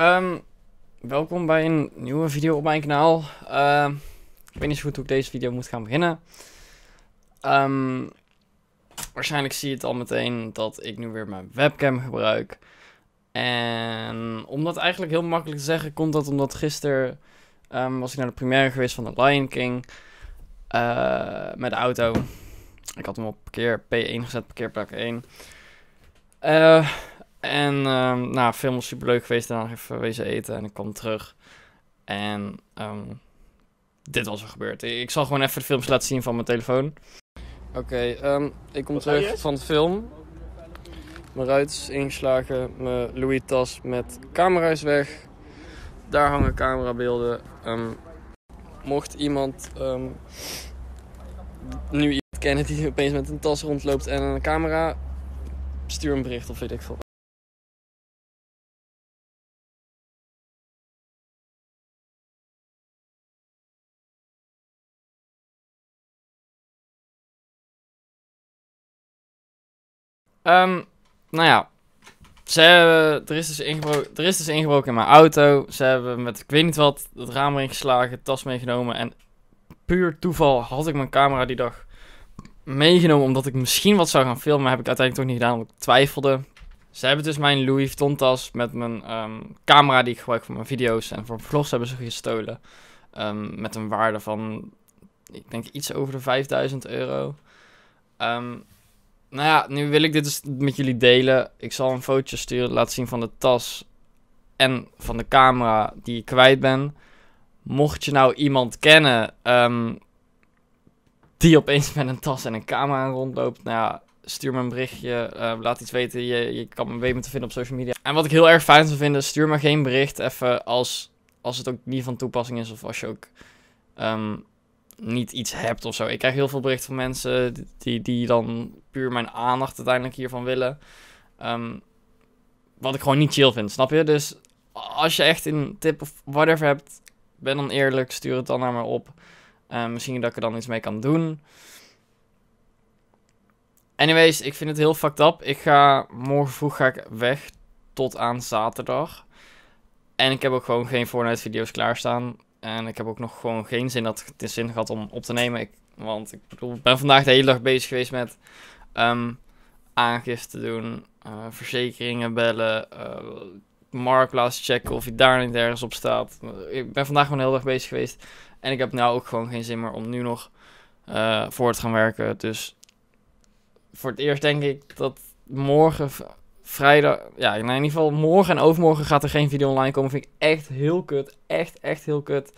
Um, welkom bij een nieuwe video op mijn kanaal. Ehm, ik weet niet zo goed hoe ik deze video moet gaan beginnen. Um, waarschijnlijk zie je het al meteen dat ik nu weer mijn webcam gebruik. En om dat eigenlijk heel makkelijk te zeggen, komt dat omdat gisteren was ik naar de première geweest van The Lion King. Uh, met de auto. Ik had hem op parkeer P1 gezet, parkeerplek 1. Eh. En um, nou, film was super leuk geweest. Daarna even wezen eten en ik kwam terug. En ehm, dit was er gebeurd. Ik zal gewoon even de films laten zien van mijn telefoon. Oké, ehm, ik kom terug van de film. Mijn ruit is ingeslagen. Mijn Louis tas met camera is weg. Daar hangen camerabeelden. mocht iemand nu iemand kennen die opeens met een tas rondloopt en een camera, stuur een bericht of weet ik veel. Um, nou ja. Ze hebben, er, is dus ingebroken, er is dus ingebroken in mijn auto. Ze hebben met ik weet niet wat het raam erin geslagen, tas meegenomen. En puur toeval had ik mijn camera die dag meegenomen. Omdat ik misschien wat zou gaan filmen. Heb ik uiteindelijk toch niet gedaan, omdat ik twijfelde. Ze hebben dus mijn Louis Vuitton tas met mijn ehm, camera die ik gebruik voor mijn video's en voor vlogs hebben ze gestolen. Ehm, met een waarde van, ik denk iets over de 5000 euro. Um, nou ja, nu wil ik dit dus met jullie delen. Ik zal een foto sturen, laten zien van de tas en van de camera die ik kwijt ben. Mocht je nou iemand kennen ehm, die opeens met een tas en een camera rondloopt, nou ja, stuur me een berichtje, eh, laat iets weten. Je, je kan me weten te vinden op social media. En wat ik heel erg fijn zou vinden, stuur me geen bericht even als, als het ook niet van toepassing is of als je ook ehm, niet iets hebt of zo. Ik krijg heel veel berichten van mensen die, die dan puur mijn aandacht uiteindelijk hiervan willen. Ehm, wat ik gewoon niet chill vind, snap je? Dus als je echt een tip of whatever hebt, ben dan eerlijk, stuur het dan naar me op. Eh, misschien dat ik er dan iets mee kan doen. Anyways, ik vind het heel fucked up. Ik ga, morgen vroeg ga ik weg tot aan zaterdag. En ik heb ook gewoon geen Fortnite video's klaarstaan. En ik heb ook nog gewoon geen zin, dat, het zin gehad om op te nemen. want ik bedoel, ben vandaag de hele dag bezig geweest met ehm, aangifte doen, eh, verzekeringen bellen, uh, checken of je daar niet ergens op staat. Ik ben vandaag gewoon heel dag bezig geweest. En ik heb nou ook gewoon geen zin meer om nu nog uh, voor te gaan werken. Dus voor het eerst denk ik dat morgen vrijdag, ja, nou, in ieder geval morgen en overmorgen gaat er geen video online komen. Vind ik echt heel kut. Echt, echt heel kut.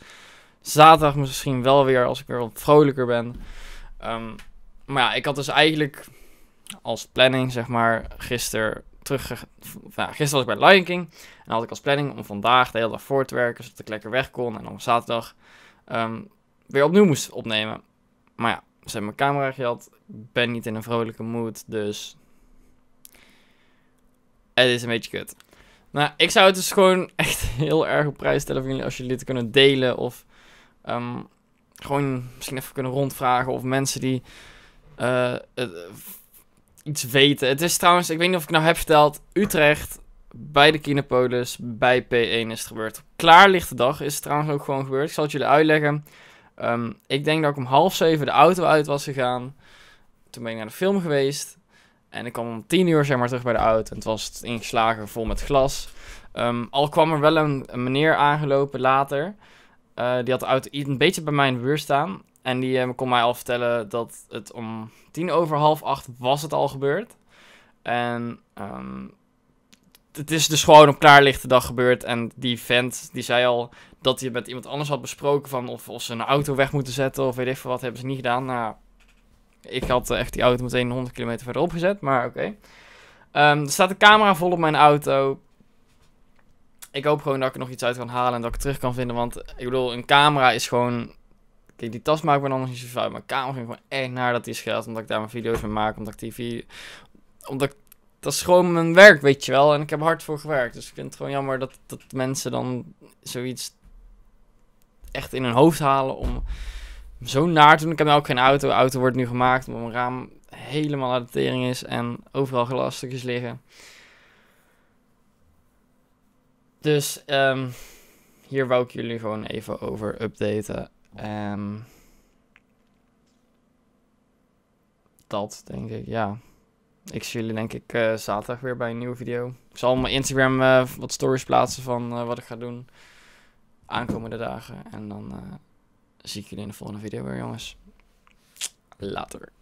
Zaterdag misschien wel weer, als ik weer wat vrolijker ben. Ehm, maar ja, ik had dus eigenlijk als planning, zeg maar, gisteren terug... Nou, gisteren was ik bij Lion King. En had ik als planning om vandaag de hele dag voor te werken, zodat ik lekker weg kon. En dan zaterdag ehm, weer opnieuw moest opnemen. Maar ja, ze hebben mijn camera gehad. Ik ben niet in een vrolijke mood, dus het is een beetje kut. Nou, ik zou het dus gewoon echt heel erg op prijs stellen voor jullie als jullie dit kunnen delen. Of ehm, gewoon misschien even kunnen rondvragen. Of mensen die eh, eh, iets weten. Het is trouwens, ik weet niet of ik nou heb verteld, Utrecht bij de Kinopolis, bij P1 is het gebeurd. Klaarlichte dag is het trouwens ook gewoon gebeurd. Ik zal het jullie uitleggen. Ehm, ik denk dat ik om half zeven de auto uit was gegaan. Toen ben ik naar de film geweest. En ik kwam om tien uur zeg maar terug bij de auto. En het was ingeslagen vol met glas. Ehm, al kwam er wel een, meneer aangelopen later. Eh, die had de auto een beetje bij mij in staan. En die eh, kon mij al vertellen dat het om tien over half acht was het al gebeurd. En ehm, het is dus gewoon op klaarlichte dag gebeurd. En die vent die zei al dat hij met iemand anders had besproken van of, of ze een auto weg moeten zetten of weet ik veel wat. Hebben ze niet gedaan. Nou, ik had eh, echt die auto meteen 100 kilometer verderop gezet, maar oké. Ehm, er staat de camera vol op mijn auto. Ik hoop gewoon dat ik er nog iets uit kan halen en dat ik het terug kan vinden. Want ik bedoel, een camera is gewoon... Kijk, die tas maakt me dan nog niet zo uit. Maar camera ging gewoon echt naar dat die schuilt Omdat ik daar mijn video's van maak. Omdat ik die video... Omdat ik... Dat is gewoon mijn werk, weet je wel. En ik heb hard voor gewerkt. Dus ik vind het gewoon jammer dat, dat mensen dan zoiets echt in hun hoofd halen om zo naar toen. Ik heb nu ook geen auto. De auto wordt nu gemaakt omdat mijn raam helemaal uit de tering is en overal glasstukjes liggen. Dus ehm, hier wou ik jullie gewoon even over updaten. Ehm, dat denk ik, ja. Ik zie jullie denk ik eh, zaterdag weer bij een nieuwe video. Ik zal op mijn Instagram eh, wat stories plaatsen van eh, wat ik ga doen. Aankomende dagen. En dan zie ik jullie in de volgende video weer, jongens. Later.